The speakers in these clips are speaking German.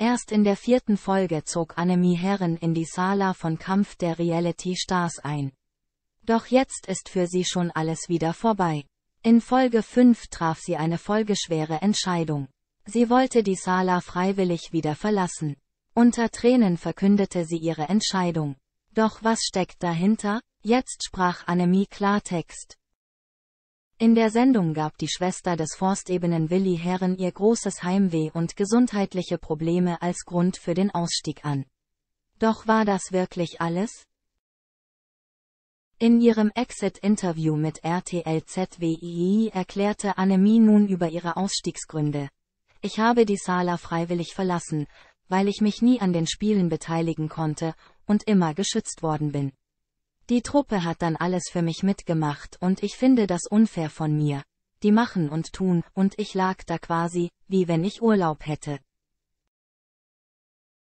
Erst in der vierten Folge zog Annemie Herren in die Sala von Kampf der Reality Stars ein. Doch jetzt ist für sie schon alles wieder vorbei. In Folge 5 traf sie eine folgeschwere Entscheidung. Sie wollte die Sala freiwillig wieder verlassen. Unter Tränen verkündete sie ihre Entscheidung. Doch was steckt dahinter? Jetzt sprach Annemie Klartext. In der Sendung gab die Schwester des Forstebenen Willi Herren ihr großes Heimweh und gesundheitliche Probleme als Grund für den Ausstieg an. Doch war das wirklich alles? In ihrem Exit-Interview mit RTL ZWII erklärte Annemie nun über ihre Ausstiegsgründe. Ich habe die Sala freiwillig verlassen, weil ich mich nie an den Spielen beteiligen konnte und immer geschützt worden bin. Die Truppe hat dann alles für mich mitgemacht und ich finde das unfair von mir. Die machen und tun, und ich lag da quasi, wie wenn ich Urlaub hätte.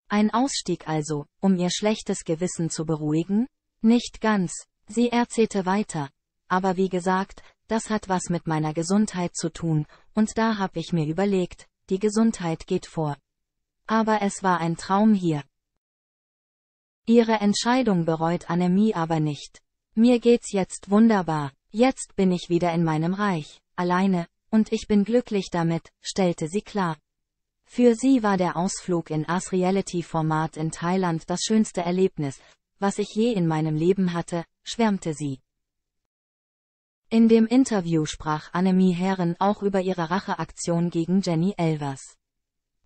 Ein Ausstieg also, um ihr schlechtes Gewissen zu beruhigen? Nicht ganz, sie erzählte weiter. Aber wie gesagt, das hat was mit meiner Gesundheit zu tun, und da hab ich mir überlegt, die Gesundheit geht vor. Aber es war ein Traum hier. Ihre Entscheidung bereut Annemie aber nicht. Mir geht's jetzt wunderbar, jetzt bin ich wieder in meinem Reich, alleine, und ich bin glücklich damit, stellte sie klar. Für sie war der Ausflug in As Reality Format in Thailand das schönste Erlebnis, was ich je in meinem Leben hatte, schwärmte sie. In dem Interview sprach Annemie Herren auch über ihre Racheaktion gegen Jenny Elvers.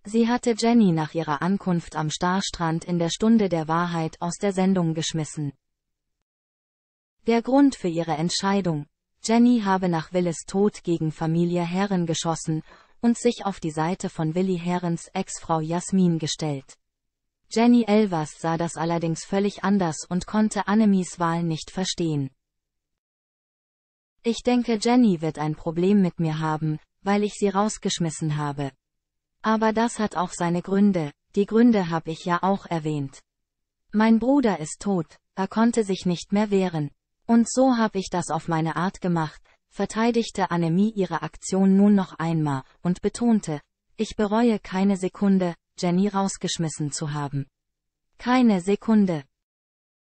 Sie hatte Jenny nach ihrer Ankunft am Starstrand in der Stunde der Wahrheit aus der Sendung geschmissen. Der Grund für ihre Entscheidung. Jenny habe nach Willis Tod gegen Familie Herren geschossen und sich auf die Seite von Willi Herrens Ex-Frau Jasmin gestellt. Jenny Elvers sah das allerdings völlig anders und konnte Annemies Wahl nicht verstehen. Ich denke Jenny wird ein Problem mit mir haben, weil ich sie rausgeschmissen habe. Aber das hat auch seine Gründe, die Gründe habe ich ja auch erwähnt. Mein Bruder ist tot, er konnte sich nicht mehr wehren. Und so habe ich das auf meine Art gemacht, verteidigte Annemie ihre Aktion nun noch einmal und betonte, ich bereue keine Sekunde, Jenny rausgeschmissen zu haben. Keine Sekunde.